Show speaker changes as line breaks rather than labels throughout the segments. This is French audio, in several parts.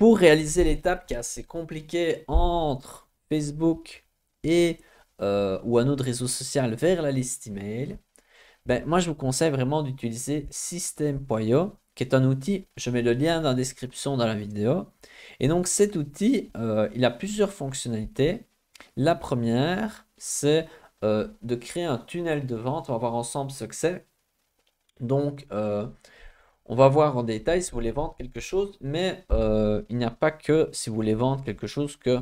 pour réaliser l'étape qui est assez compliquée entre Facebook et euh, ou un autre réseau social vers la liste email, ben, moi je vous conseille vraiment d'utiliser System.io qui est un outil, je mets le lien dans la description dans la vidéo. Et donc cet outil, euh, il a plusieurs fonctionnalités. La première, c'est euh, de créer un tunnel de vente. On va voir ensemble ce que c'est. Donc, on va voir en détail si vous voulez vendre quelque chose, mais euh, il n'y a pas que si vous voulez vendre quelque chose que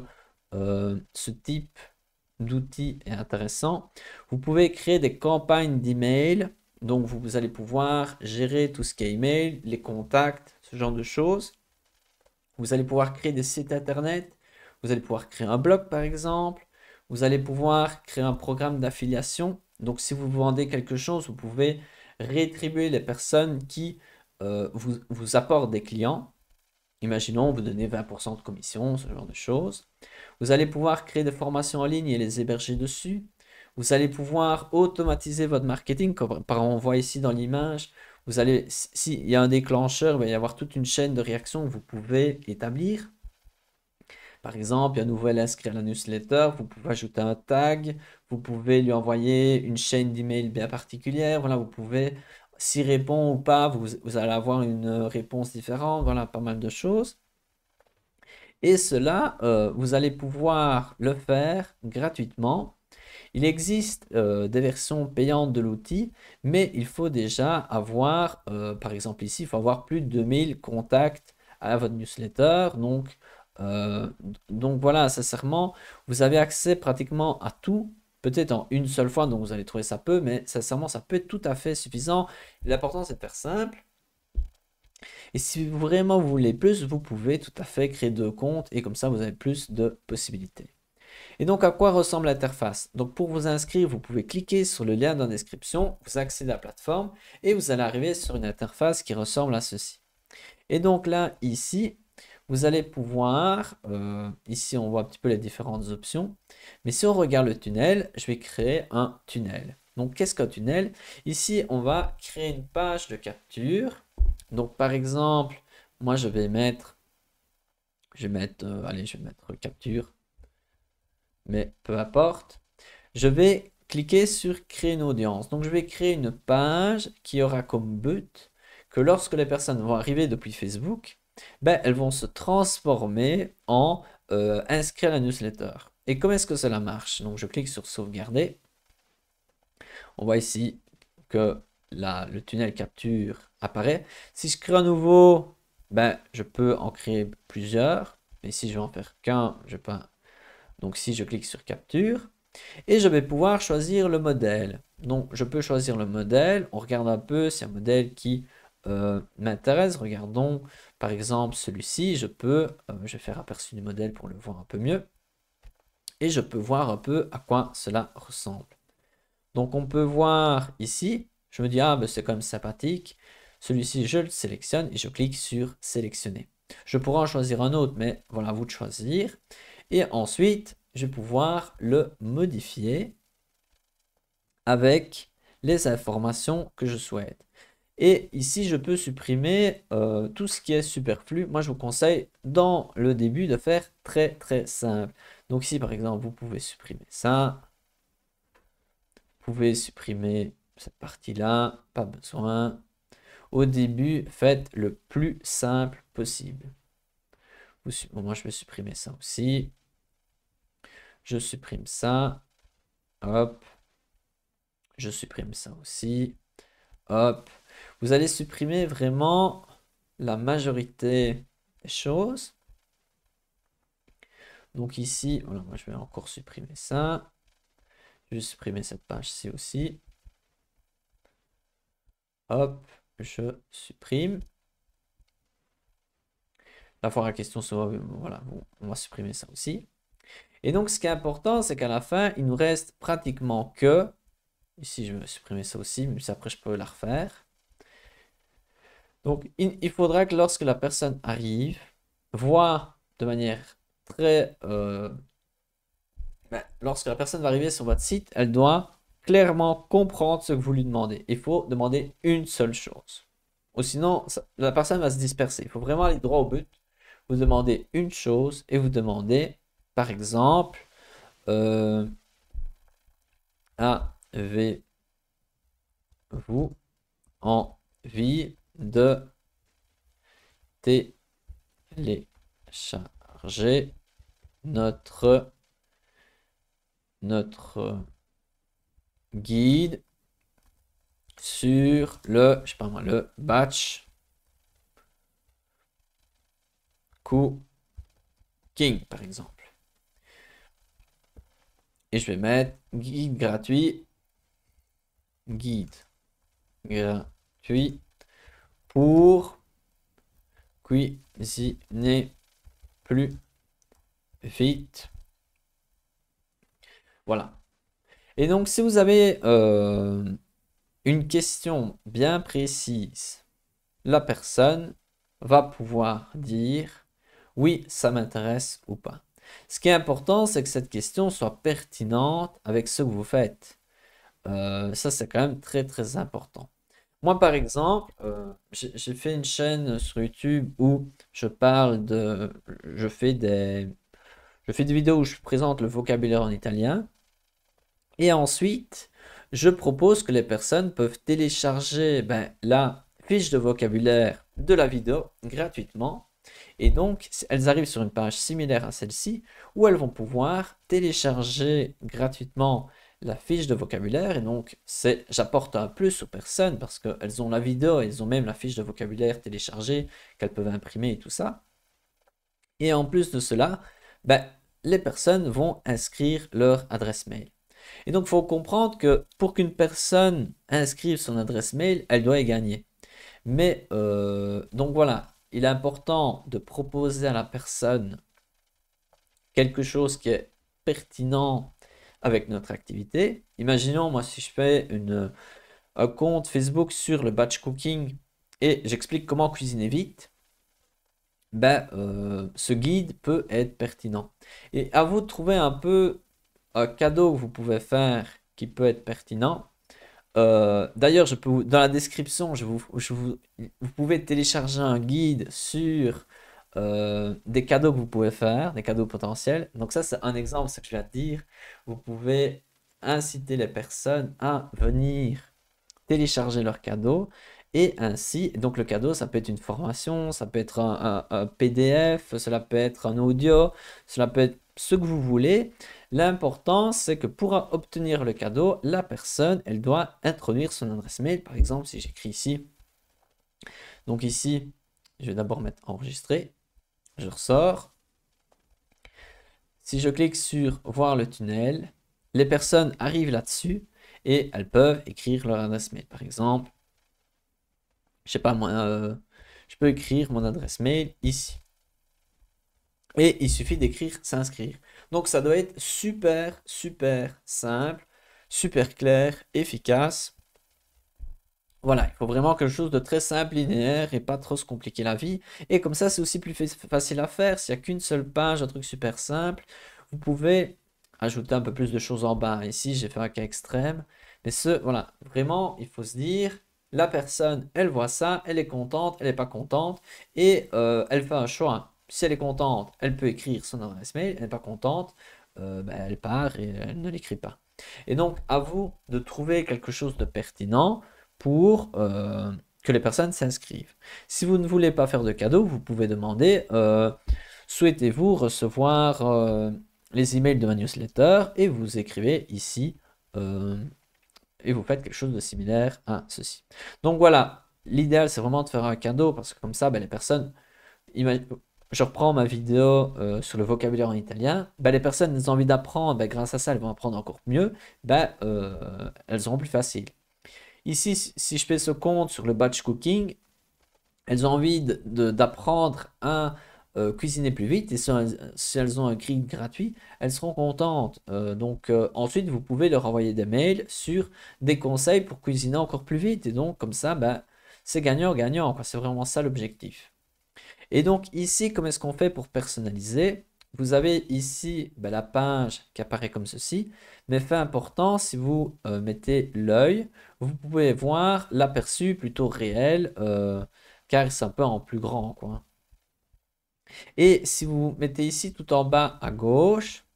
euh, ce type d'outil est intéressant. Vous pouvez créer des campagnes d'email, donc vous allez pouvoir gérer tout ce qui est email, les contacts, ce genre de choses. Vous allez pouvoir créer des sites internet, vous allez pouvoir créer un blog par exemple, vous allez pouvoir créer un programme d'affiliation. Donc si vous vendez quelque chose, vous pouvez rétribuer les personnes qui euh, vous, vous apporte des clients, imaginons vous donnez 20% de commission, ce genre de choses, vous allez pouvoir créer des formations en ligne et les héberger dessus. Vous allez pouvoir automatiser votre marketing, comme on voit ici dans l'image. Vous allez, s'il y a un déclencheur, il va y avoir toute une chaîne de réactions que vous pouvez établir. Par exemple, un nouvel inscrit à la newsletter, vous pouvez ajouter un tag, vous pouvez lui envoyer une chaîne d'email bien particulière. Voilà, vous pouvez s'il répond ou pas, vous, allez avoir une euh, réponse différente, voilà, pas mal de choses. Et cela, euh, vous allez pouvoir le faire gratuitement. Il existe euh, des versions payantes de l'outil, mais il faut déjà avoir, par exemple ici, il faut avoir plus de 2000 contacts à votre newsletter. Donc, donc voilà, sincèrement, vous avez accès pratiquement à tout peut-être en une seule fois, donc vous allez trouver ça peu, mais sincèrement, ça peut être tout à fait suffisant. L'important, c'est de faire simple. Et si vraiment vous voulez plus, vous pouvez tout à fait créer deux comptes et comme ça, vous avez plus de possibilités. Et donc, à quoi ressemble l'interface Donc, pour vous inscrire, vous pouvez cliquer sur le lien dans la description, vous accédez à la plateforme et vous allez arriver sur une interface qui ressemble à ceci. Et donc là, ici, vous allez pouvoir, euh, ici on voit un petit peu les différentes options, mais si on regarde le tunnel, je vais créer un tunnel. Donc qu'est-ce qu'un tunnel Ici on va créer une page de capture. Donc par exemple, moi je vais mettre, je vais mettre, euh, allez je vais mettre capture, mais peu importe. Je vais cliquer sur créer une audience. Donc je vais créer une page qui aura comme but que lorsque les personnes vont arriver depuis Facebook, ben, elles vont se transformer en euh, inscrire la newsletter. Et comment est-ce que cela marche Donc je clique sur sauvegarder. On voit ici que le tunnel capture apparaît. Si je crée un nouveau, ben, je peux en créer plusieurs. Mais si je vais en faire qu'un, je Donc si je clique sur capture, et je vais pouvoir choisir le modèle. Donc je peux choisir le modèle. On regarde un peu, c'est un modèle qui euh, m'intéresse. Regardons par exemple celui-ci. Je peux, euh, je vais faire aperçu du modèle pour le voir un peu mieux. Et je peux voir un peu à quoi cela ressemble. Donc on peut voir ici, je me dis, ah, ben, c'est quand même sympathique. Celui-ci, je le sélectionne et je clique sur sélectionner. Je pourrais en choisir un autre, mais voilà, vous de choisir. Et ensuite, je vais pouvoir le modifier avec les informations que je souhaite. Et ici, je peux supprimer euh, tout ce qui est superflu. Moi, je vous conseille dans le début de faire très très simple. Donc ici, par exemple, vous pouvez supprimer ça. Vous pouvez supprimer cette partie-là, pas besoin. Au début, faites le plus simple possible. moi, je vais supprimer ça aussi. Je supprime ça. Hop. Je supprime ça aussi. Hop. Vous allez supprimer vraiment la majorité des choses. Donc ici, voilà, oh je vais encore supprimer ça. Je vais supprimer cette page-ci aussi. Hop, je supprime. La fois la question sera, euh, voilà, on va supprimer ça aussi. Et donc ce qui est important, c'est qu'à la fin, il nous reste pratiquement que, ici je vais supprimer ça aussi, mais après je peux la refaire. Donc, il faudra que lorsque la personne arrive, voir de manière très... Euh, ben, lorsque la personne va arriver sur votre site, elle doit clairement comprendre ce que vous lui demandez. Il faut demander une seule chose. Ou sinon, la personne va se disperser. Il faut vraiment aller droit au but. Vous demandez une chose et vous demandez, par exemple, euh, avez-vous envie de télécharger notre, notre guide sur le, je sais le batch cooking par exemple. Et je vais mettre guide gratuit, guide gratuit pour cuisiner plus vite. Voilà. Et donc, si vous avez euh, une question bien précise, la personne va pouvoir dire oui, ça m'intéresse ou pas. Ce qui est important, c'est que cette question soit pertinente avec ce que vous faites. Euh, ça, c'est quand même très, très important. Moi, par exemple, euh, j'ai fait une chaîne sur YouTube où je parle de. Je fais des. Je fais des vidéos où je présente le vocabulaire en italien. Et ensuite, je propose que les personnes peuvent télécharger ben, la fiche de vocabulaire de la vidéo gratuitement. Et donc, elles arrivent sur une page similaire à celle-ci où elles vont pouvoir télécharger gratuitement la fiche de vocabulaire. Et donc, c'est j'apporte un plus aux personnes parce qu'elles ont la vidéo, elles ont même la fiche de vocabulaire téléchargée qu'elles peuvent imprimer et tout ça. Et en plus de cela, ben, les personnes vont inscrire leur adresse mail. Et donc, il faut comprendre que pour qu'une personne inscrive son adresse mail, elle doit y gagner. Mais, euh, donc voilà, il est important de proposer à la personne quelque chose qui est pertinent avec notre activité. Imaginons, moi, si je fais une, un compte Facebook sur le batch cooking et j'explique comment cuisiner vite, ben, euh, ce guide peut être pertinent. Et à vous de trouver un peu un cadeau que vous pouvez faire qui peut être pertinent. Euh, d'ailleurs, je peux dans la description, je vous, je vous, vous, pouvez télécharger un guide sur euh, des cadeaux que vous pouvez faire, des cadeaux potentiels. Donc ça, c'est un exemple, ce que je viens dire. Vous pouvez inciter les personnes à venir télécharger leurs cadeaux. Et ainsi, donc le cadeau, ça peut être une formation, ça peut être un, un PDF, cela peut être un audio, cela peut être ce que vous voulez. L'important, c'est que pour obtenir le cadeau, la personne, elle doit introduire son adresse mail. Par exemple, si j'écris ici, donc ici, je vais d'abord mettre enregistrer. Je ressors. Si je clique sur voir le tunnel, les personnes arrivent là-dessus et elles peuvent écrire leur adresse mail. Par exemple, je sais pas euh, je peux écrire mon adresse mail ici. Et il suffit d'écrire s'inscrire. Donc ça doit être super, super simple, super clair, efficace. Voilà, il faut vraiment quelque chose de très simple, linéaire et pas trop se compliquer la vie. Et comme ça, c'est aussi plus facile à faire. S'il n'y a qu'une seule page, un truc super simple, vous pouvez ajouter un peu plus de choses en bas. Ici, j'ai fait un cas extrême. Mais ce, voilà, vraiment, il faut se dire, la personne, elle voit ça, elle est contente, elle n'est pas contente, et euh, elle fait un choix. Si elle est contente, elle peut écrire son adresse mail, elle n'est pas contente, euh, ben, elle part et elle ne l'écrit pas. Et donc, à vous de trouver quelque chose de pertinent pour euh, que les personnes s'inscrivent. Si vous ne voulez pas faire de cadeau, vous pouvez demander euh, souhaitez-vous recevoir euh, les emails de ma newsletter et vous écrivez ici et vous faites quelque chose de similaire à ceci. Donc voilà, l'idéal c'est vraiment de faire un cadeau parce que comme ça, ben, les personnes. Je reprends ma vidéo sur le vocabulaire en italien. Ben, les personnes, ont envie d'apprendre, ben, grâce à ça, elles vont apprendre encore mieux. Ben, elles auront plus facile. Ici, si je fais ce compte sur le batch cooking, elles ont envie d'apprendre à euh, cuisiner plus vite et si elles, ont un grid gratuit, elles seront contentes. Euh, donc euh, ensuite, vous pouvez leur envoyer des mails sur des conseils pour cuisiner encore plus vite et donc comme ça, ben, c'est gagnant-gagnant. C'est vraiment ça l'objectif. Et donc ici, comment est-ce qu'on fait pour personnaliser vous avez ici ben, la page qui apparaît comme ceci, mais fait important, si vous euh, mettez l'œil, vous pouvez voir l'aperçu plutôt réel, euh, car c'est un peu en plus grand. Et si vous mettez ici tout en bas à gauche,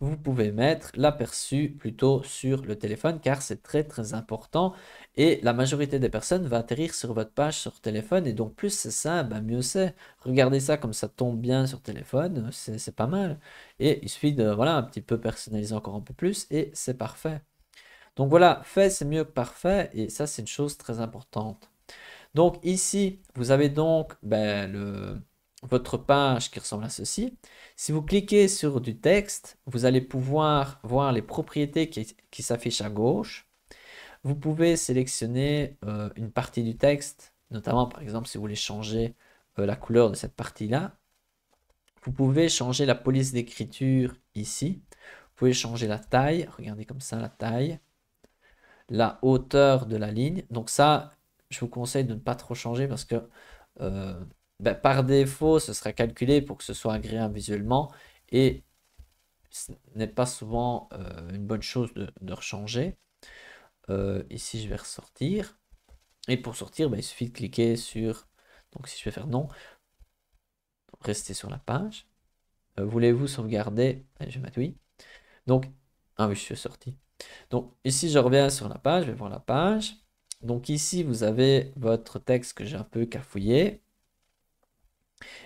vous pouvez mettre l'aperçu plutôt sur le téléphone car c'est très très important et la majorité des personnes va atterrir sur votre page sur téléphone et donc plus c'est simple, ben, mieux c'est. Regardez ça comme ça tombe bien sur téléphone, c'est pas mal. Et il suffit de voilà un petit peu personnaliser encore un peu plus et c'est parfait. Donc voilà, fait c'est mieux que parfait et ça c'est une chose très importante. Donc ici, vous avez donc ben, le, votre page qui ressemble à ceci. Si vous cliquez sur du texte, vous allez pouvoir voir les propriétés qui, s'affichent à gauche. Vous pouvez sélectionner euh, une partie du texte, notamment par exemple si vous voulez changer euh, la couleur de cette partie-là. Vous pouvez changer la police d'écriture ici. Vous pouvez changer la taille, regardez comme ça la taille, la hauteur de la ligne. Donc ça, je vous conseille de ne pas trop changer parce que euh, ben, par défaut, ce sera calculé pour que ce soit agréable visuellement et ce n'est pas souvent euh, une bonne chose de, de rechanger. Euh, ici, je vais ressortir. Et pour sortir, ben, il suffit de cliquer sur... Donc si je vais faire non, rester sur la page. Euh, voulez-vous sauvegarder ben, Je vais mettre oui. Donc, ah oui, je suis sorti. Donc ici, je reviens sur la page, je vais voir la page. Donc ici, vous avez votre texte que j'ai un peu cafouillé.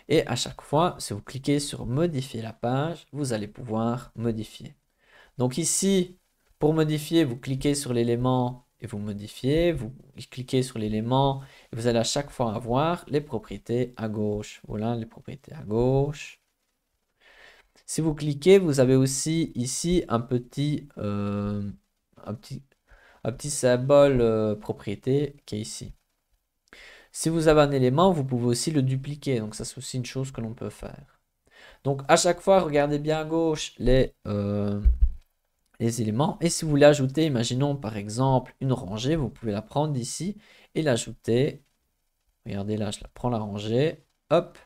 Et à chaque fois, si vous cliquez sur modifier la page, vous allez pouvoir modifier. Donc ici, pour modifier, vous cliquez sur l'élément et vous modifiez, vous cliquez sur l'élément et vous allez à chaque fois avoir les propriétés à gauche. Voilà les propriétés à gauche. Si vous cliquez, vous avez aussi ici un petit, euh, symbole euh, propriété qui est ici. Si vous avez un élément, vous pouvez aussi le dupliquer. Donc ça, c'est aussi une chose que l'on peut faire. Donc à chaque fois, regardez bien à gauche les, euh, les éléments. Et si vous voulez ajouter, imaginons par exemple une rangée, vous pouvez la prendre ici et l'ajouter. Regardez là, je la prends la rangée. Hop,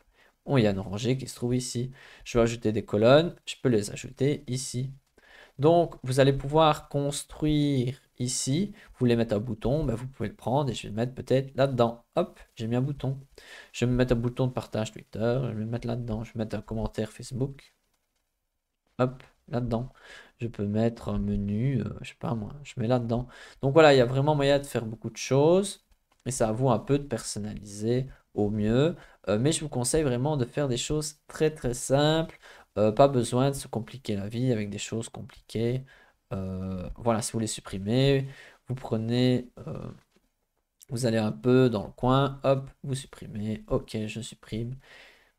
on y a une rangée qui se trouve ici. Je vais ajouter des colonnes, je peux les ajouter ici. Donc, vous allez pouvoir construire ici. Vous voulez mettre un bouton, ben vous pouvez le prendre et je vais le mettre peut-être là-dedans. Hop, j'ai mis un bouton. Je vais me mettre un bouton de partage Twitter, je vais mettre là-dedans. Je vais mettre un commentaire Facebook. Hop, là-dedans. Je peux mettre un menu, euh, je sais pas moi, je mets là-dedans. Donc voilà, il y a vraiment moyen de faire beaucoup de choses. Et ça vaut un peu de personnaliser au mieux. Euh, mais je vous conseille vraiment de faire des choses très très simples. Euh, pas besoin de se compliquer la vie avec des choses compliquées. Euh, voilà, si vous voulez supprimer, vous prenez, euh, vous allez un peu dans le coin, hop, vous supprimez, ok, je supprime.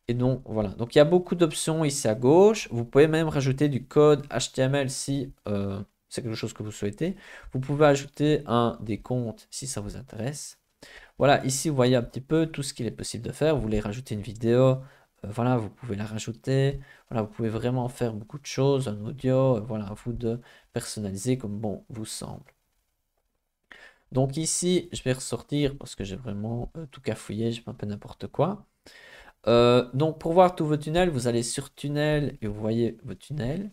Et donc voilà, donc il y a beaucoup d'options ici à gauche. Vous pouvez même rajouter du code HTML si euh, c'est quelque chose que vous souhaitez. Vous pouvez ajouter un des comptes si ça vous intéresse. Voilà, ici vous voyez un petit peu tout ce qu'il est possible de faire. Vous voulez rajouter une vidéo, euh, voilà, vous pouvez la rajouter. Voilà, vous pouvez vraiment faire beaucoup de choses, un audio. Euh, voilà, à vous de personnaliser comme bon vous semble. Donc ici, je vais ressortir parce que j'ai vraiment euh, tout cafouillé, j'ai un peu n'importe quoi. donc pour voir tous vos tunnels, vous allez sur tunnel et vous voyez vos tunnels.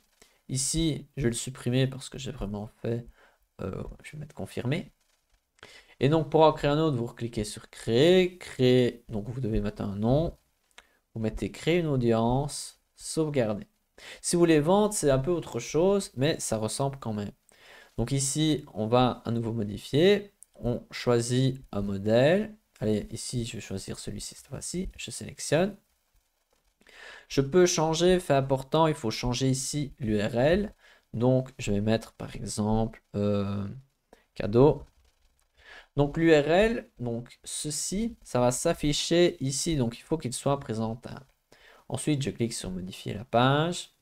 Ici, je vais le supprimer parce que j'ai vraiment fait, je vais mettre confirmer. Et donc pour en créer un autre, vous cliquez sur créer, créer, donc vous devez mettre un nom, vous mettez créer une audience, sauvegarder. Si vous voulez vendre, c'est un peu autre chose, mais ça ressemble quand même. Donc ici, on va à nouveau modifier. On choisit un modèle. Allez, ici, je vais choisir celui-ci cette fois-ci. Je sélectionne. Je peux changer, fait important, il faut changer ici l'URL. Donc, je vais mettre par exemple euh, cadeau donc l'URL, donc ceci, ça va s'afficher ici, donc il faut qu'il soit présentable. Ensuite, je clique sur modifier la page.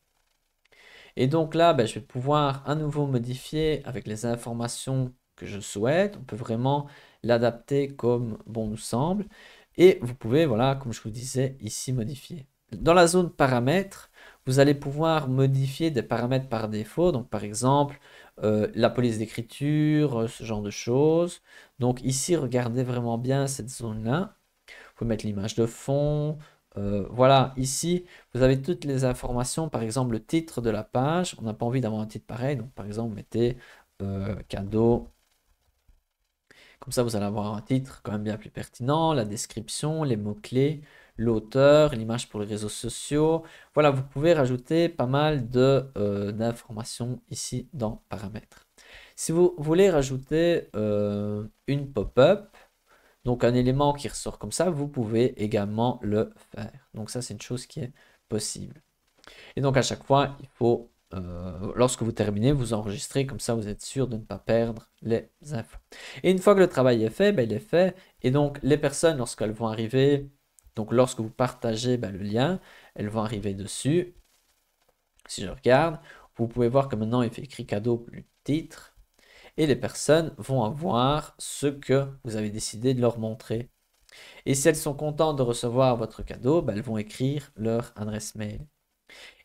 Et donc là, ben, je vais pouvoir à nouveau modifier avec les informations que je souhaite. On peut vraiment l'adapter comme bon nous semble. Et vous pouvez, voilà, comme je vous disais, ici modifier. Dans la zone paramètres, vous allez pouvoir modifier des paramètres par défaut. Donc par exemple, euh, la police d'écriture, euh, ce genre de choses. Donc ici, regardez vraiment bien cette zone-là. Vous pouvez mettre l'image de fond. Euh, voilà, ici, vous avez toutes les informations, par exemple le titre de la page. On n'a pas envie d'avoir un titre pareil, donc par exemple, mettez cadeau. Comme ça, vous allez avoir un titre quand même bien plus pertinent, la description, les mots-clés l'auteur, l'image pour les réseaux sociaux. Voilà, vous pouvez rajouter pas mal euh, d'informations ici dans paramètres. Si vous voulez rajouter euh, une pop-up, donc un élément qui ressort comme ça, vous pouvez également le faire. Donc ça, c'est une chose qui est possible. Et donc à chaque fois, il faut, euh, lorsque vous terminez, vous enregistrez, comme ça vous êtes sûr de ne pas perdre les infos. Et une fois que le travail est fait, ben, il est fait. Et donc les personnes, lorsqu'elles vont arriver donc lorsque vous partagez bah, le lien, elles vont arriver dessus. Si je regarde, vous pouvez voir que maintenant il fait écrit cadeau plus titre. Et les personnes vont avoir ce que vous avez décidé de leur montrer. Et si elles sont contentes de recevoir votre cadeau, bah, elles vont écrire leur adresse mail.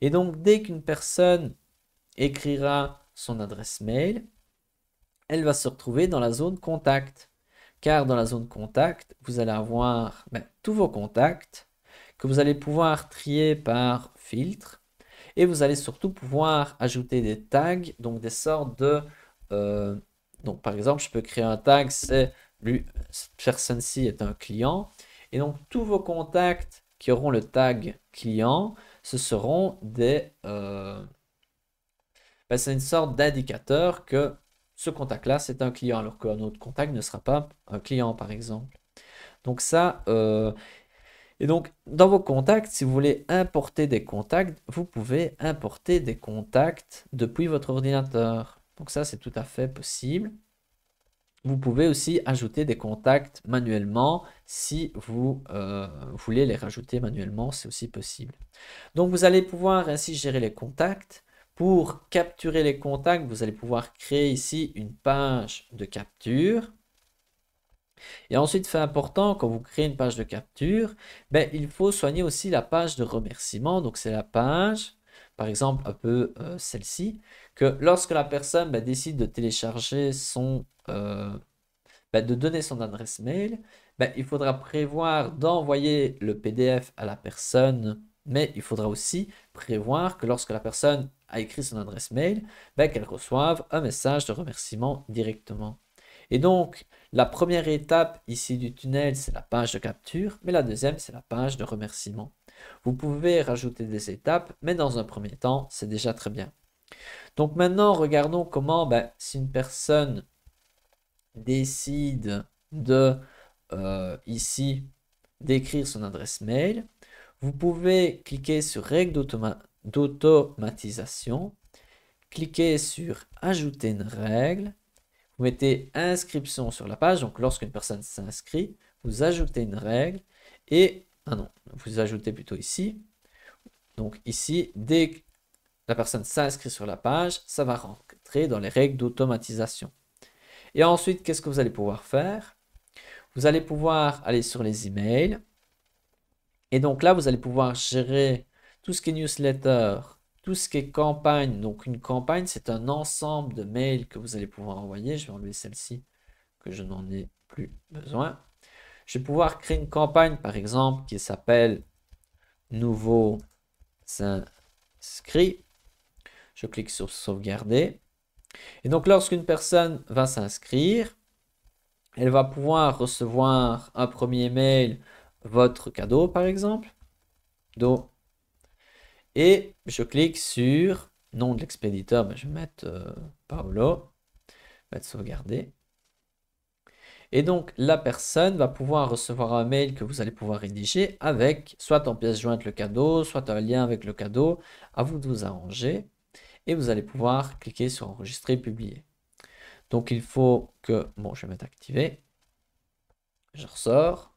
Et donc dès qu'une personne écrira son adresse mail, elle va se retrouver dans la zone contact car dans la zone contact, vous allez avoir ben, tous vos contacts que vous allez pouvoir trier par filtre et vous allez surtout pouvoir ajouter des tags, donc des sortes de... Euh, donc par exemple, je peux créer un tag, c'est personne-ci est un client et donc tous vos contacts qui auront le tag client, ce seront des... Euh, ben, c'est une sorte d'indicateur que ce contact-là, c'est un client, alors qu'un autre contact ne sera pas un client, par exemple. Donc ça, euh, et donc dans vos contacts, si vous voulez importer des contacts, vous pouvez importer des contacts depuis votre ordinateur. Donc ça, c'est tout à fait possible. Vous pouvez aussi ajouter des contacts manuellement si vous euh, voulez les rajouter manuellement, c'est aussi possible. Donc vous allez pouvoir ainsi gérer les contacts, pour capturer les contacts, vous allez pouvoir créer ici une page de capture. Et ensuite, fait important, quand vous créez une page de capture, ben, il faut soigner aussi la page de remerciement. Donc, c'est la page, par exemple, un peu euh, celle-ci, que lorsque la personne ben, décide de télécharger son... Euh, ben, de donner son adresse mail, il faudra prévoir d'envoyer le PDF à la personne mais il faudra aussi prévoir que lorsque la personne a écrit son adresse mail, ben, qu'elle reçoive un message de remerciement directement. Et donc, la première étape ici du tunnel, c'est la page de capture, mais la deuxième, c'est la page de remerciement. Vous pouvez rajouter des étapes, mais dans un premier temps, c'est déjà très bien. Donc maintenant, regardons comment, ben, si une personne décide de, euh, ici, d'écrire son adresse mail, vous pouvez cliquer sur règles d'automatisation, cliquez sur Ajouter une règle, vous mettez inscription sur la page, donc lorsqu'une personne s'inscrit, vous ajoutez une règle et, ah non, vous ajoutez plutôt ici, donc ici, dès que la personne s'inscrit sur la page, ça va rentrer dans les règles d'automatisation. Et ensuite, qu'est-ce que vous allez pouvoir faire Vous allez pouvoir aller sur les emails. Et donc là, vous allez pouvoir gérer tout ce qui est newsletter, tout ce qui est campagne. Donc une campagne, c'est un ensemble de mails que vous allez pouvoir envoyer. Je vais enlever celle-ci que je n'en ai plus besoin. Je vais pouvoir créer une campagne, par exemple, qui s'appelle Nouveau s'inscrit. Je clique sur sauvegarder. Et donc lorsqu'une personne va s'inscrire, elle va pouvoir recevoir un premier mail, votre cadeau par exemple. Donc et je clique sur nom de l'expéditeur, ben, je vais mettre euh, Paolo, je vais sauvegarder. Et donc la personne va pouvoir recevoir un mail que vous allez pouvoir rédiger avec soit en pièce jointe le cadeau, soit un lien avec le cadeau, à vous de vous arranger. Et vous allez pouvoir cliquer sur enregistrer, publier. Donc il faut que, bon je vais mettre activé je ressors.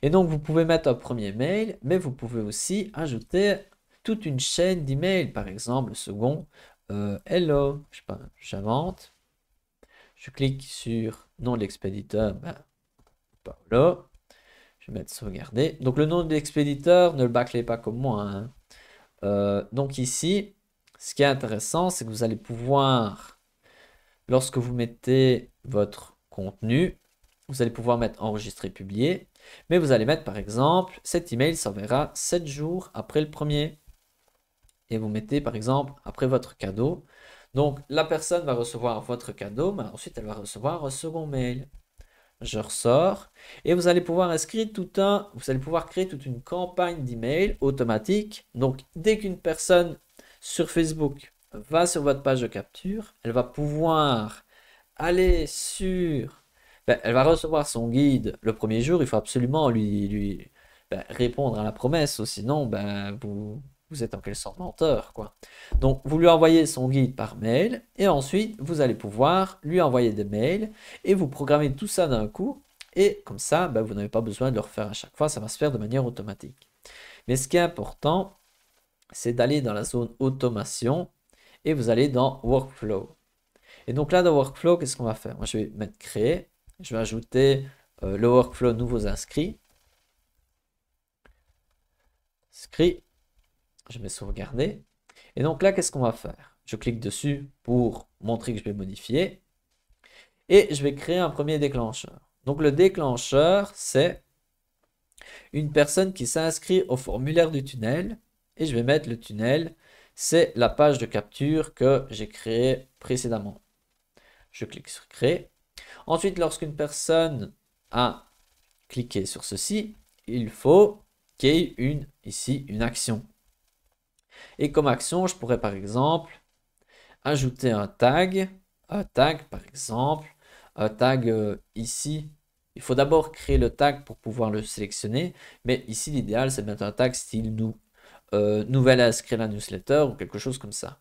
Et donc vous pouvez mettre un premier mail, mais vous pouvez aussi ajouter toute une chaîne d'emails. Par exemple, le second, euh, hello, je sais pas, j'invente. Je clique sur nom de l'expéditeur, ben, Je vais mettre sauvegarder. Donc le nom de l'expéditeur, ne le bâclez pas comme moi. Hein. Euh, donc ici, ce qui est intéressant, c'est que vous allez pouvoir, lorsque vous mettez votre contenu, vous allez pouvoir mettre enregistrer, publier, mais vous allez mettre par exemple, cet email s'enverra 7 jours après le premier et vous mettez par exemple après votre cadeau. Donc la personne va recevoir votre cadeau, mais ensuite elle va recevoir un second mail. Je ressors et vous allez pouvoir inscrire tout un, vous allez pouvoir créer toute une campagne d'email automatique. Donc dès qu'une personne sur Facebook va sur votre page de capture, elle va pouvoir aller sur, ben, elle va recevoir son guide le premier jour. Il faut absolument lui, lui ben, répondre à la promesse, sinon ben, vous, vous êtes en quelque sorte menteur, quoi. Donc, vous lui envoyez son guide par mail, et ensuite, vous allez pouvoir lui envoyer des mails, et vous programmez tout ça d'un coup, et comme ça, bah, vous n'avez pas besoin de le refaire à chaque fois, ça va se faire de manière automatique. Mais ce qui est important, c'est d'aller dans la zone automation, et vous allez dans Workflow. Et donc là, dans Workflow, qu'est-ce qu'on va faire Moi, je vais mettre Créer, je vais ajouter euh, le Workflow Nouveaux Inscrits, Script. Je vais sauvegarder. Et donc là, qu'est-ce qu'on va faire Je clique dessus pour montrer que je vais modifier. Et je vais créer un premier déclencheur. Donc le déclencheur, c'est une personne qui s'inscrit au formulaire du tunnel. Et je vais mettre le tunnel, c'est la page de capture que j'ai créée précédemment. Je clique sur Créer. Ensuite, lorsqu'une personne a cliqué sur ceci, il faut qu'il y ait une, ici une action. Et comme action, je pourrais par exemple ajouter un tag, un tag par exemple, un tag euh, ici. Il faut d'abord créer le tag pour pouvoir le sélectionner, mais ici l'idéal c'est de mettre un tag style euh, nouvelle à inscrire la newsletter ou quelque chose comme ça.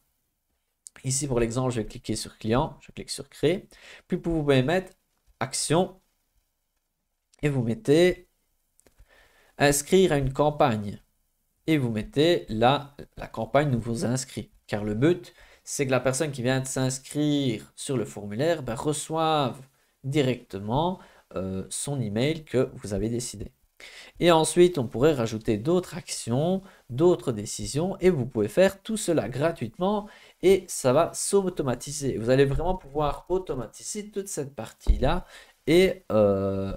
Ici pour l'exemple, je vais cliquer sur client, je clique sur créer, puis vous pouvez mettre action et vous mettez inscrire à une campagne vous mettez là la campagne vous inscrits. Car le but, c'est que la personne qui vient de s'inscrire sur le formulaire ben, reçoive directement euh, son email que vous avez décidé. Et ensuite, on pourrait rajouter d'autres actions, d'autres décisions, et vous pouvez faire tout cela gratuitement, et ça va s'automatiser. Vous allez vraiment pouvoir automatiser toute cette partie-là, et euh,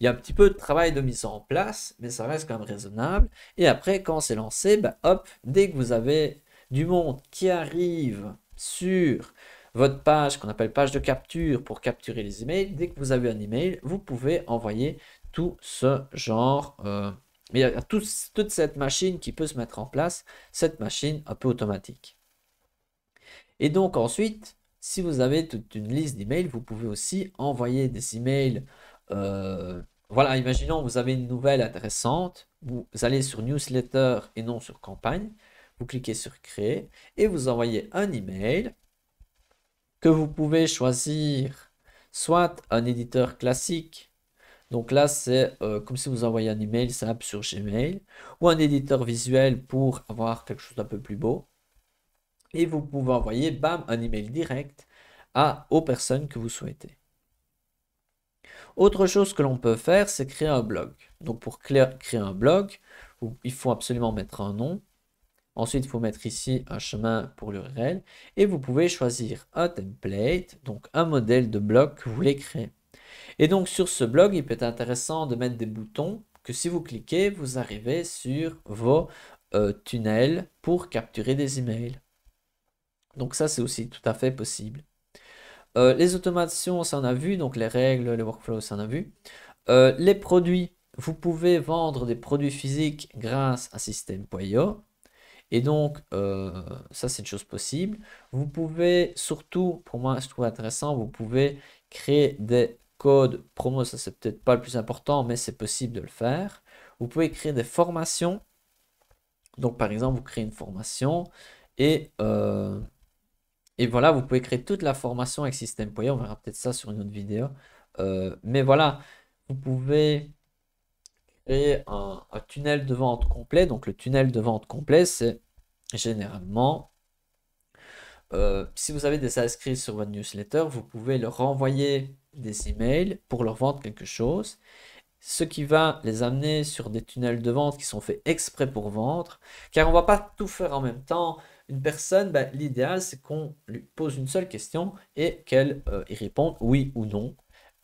il y a un petit peu de travail de mise en place, mais ça reste quand même raisonnable. Et après, quand c'est lancé, bah, hop, dès que vous avez du monde qui arrive sur votre page qu'on appelle page de capture pour capturer les emails, dès que vous avez un email, vous pouvez envoyer tout ce genre euh, mais il y a toute cette machine qui peut se mettre en place, cette machine un peu automatique. Et donc ensuite, si vous avez toute une liste d'emails, vous pouvez aussi envoyer des emails euh, voilà, imaginons, vous avez une nouvelle intéressante, vous allez sur newsletter et non sur campagne, vous cliquez sur créer et vous envoyez un email que vous pouvez choisir soit un éditeur classique, donc là c'est euh, comme si vous envoyez un email simple sur Gmail, ou un éditeur visuel pour avoir quelque chose d'un peu plus beau. Et vous pouvez envoyer, bam, un email direct à, aux personnes que vous souhaitez. Autre chose que l'on peut faire, c'est créer un blog. Donc pour créer un blog, il faut absolument mettre un nom. Ensuite, il faut mettre ici un chemin pour l'URL. Et vous pouvez choisir un template, donc un modèle de blog que vous voulez créer. Et donc sur ce blog, il peut être intéressant de mettre des boutons que si vous cliquez, vous arrivez sur vos euh, tunnels pour capturer des emails. Donc ça, c'est aussi tout à fait possible. Euh, les automations, ça en a vu, donc les règles, les workflows, ça en a vu. Euh, les produits, vous pouvez vendre des produits physiques grâce à System.io. Et donc, euh, ça c'est une chose possible. Vous pouvez surtout, pour moi je trouve intéressant, vous pouvez créer des codes promo, ça c'est peut-être pas le plus important, mais c'est possible de le faire. Vous pouvez créer des formations. Donc par exemple, vous créez une formation et et voilà, vous pouvez créer toute la formation avec poyer On verra peut-être ça sur une autre vidéo. Euh, mais voilà, vous pouvez créer un, tunnel de vente complet. Donc le tunnel de vente complet, c'est généralement, euh, si vous avez des inscrits sur votre newsletter, vous pouvez leur envoyer des emails pour leur vendre quelque chose. Ce qui va les amener sur des tunnels de vente qui sont faits exprès pour vendre. Car on ne va pas tout faire en même temps une personne, bah, l'idéal, c'est qu'on lui pose une seule question et qu'elle euh, y réponde oui ou non.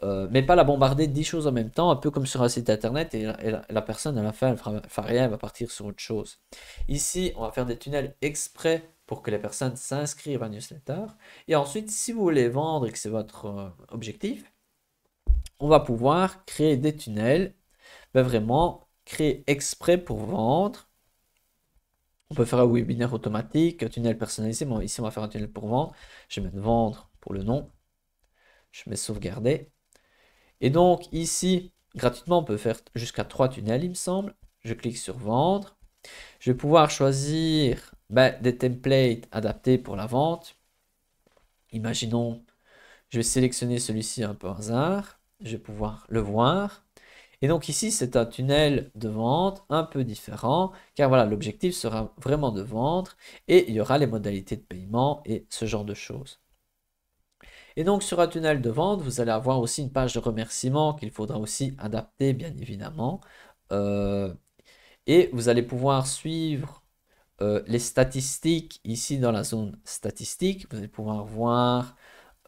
Euh, mais pas la bombarder de choses en même temps, un peu comme sur un site internet, et, la, personne, à la fin, elle ne fera, rien, elle va partir sur autre chose. Ici, on va faire des tunnels exprès pour que les personnes s'inscrivent à newsletter. Et ensuite, si vous voulez vendre et que c'est votre euh, objectif, on va pouvoir créer des tunnels, ben, vraiment créer exprès pour vendre on peut faire un webinaire automatique, un tunnel personnalisé. ici, on va faire un tunnel pour vendre. Je vais mettre vendre pour le nom. Je mets sauvegarder. Et donc, ici, gratuitement, on peut faire jusqu'à trois tunnels, il me semble. Je clique sur vendre. Je vais pouvoir choisir ben, des templates adaptés pour la vente. Imaginons, je vais sélectionner celui-ci un peu hasard. Je vais pouvoir le voir. Et donc ici, c'est un tunnel de vente un peu différent, car voilà, l'objectif sera vraiment de vendre, et il y aura les modalités de paiement et ce genre de choses. Et donc sur un tunnel de vente, vous allez avoir aussi une page de remerciement qu'il faudra aussi adapter, bien évidemment. Euh, et vous allez pouvoir suivre euh, les statistiques ici dans la zone statistique. Vous allez pouvoir voir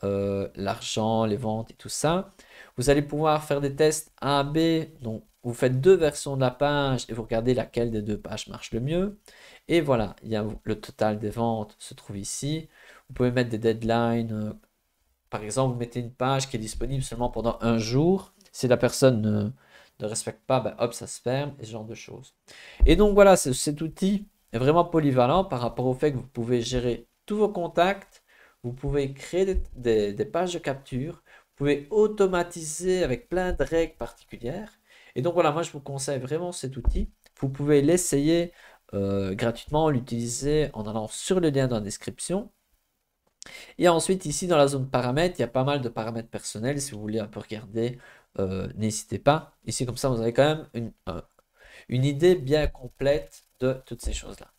euh, l'argent, les ventes et tout ça. Vous allez pouvoir faire des tests A-B, donc vous faites deux versions de la page et vous regardez laquelle des deux pages marche le mieux. Et voilà, il y a le total des ventes se trouve ici. Vous pouvez mettre des deadlines. Euh, par exemple, vous mettez une page qui est disponible seulement pendant un jour. Si la personne ne, respecte pas, ben, hop, ça se ferme, et ce genre de choses. Et donc voilà, cet outil est vraiment polyvalent par rapport au fait que vous pouvez gérer tous vos contacts, vous pouvez créer des pages de capture, vous pouvez automatiser avec plein de règles particulières. Et donc voilà, moi je vous conseille vraiment cet outil. Vous pouvez l'essayer euh, gratuitement, l'utiliser en allant sur le lien dans la description. Et ensuite, ici dans la zone paramètres, il y a pas mal de paramètres personnels. Si vous voulez un peu regarder, euh, n'hésitez pas. Ici, comme ça, vous avez quand même une, euh, une idée bien complète de toutes ces choses-là.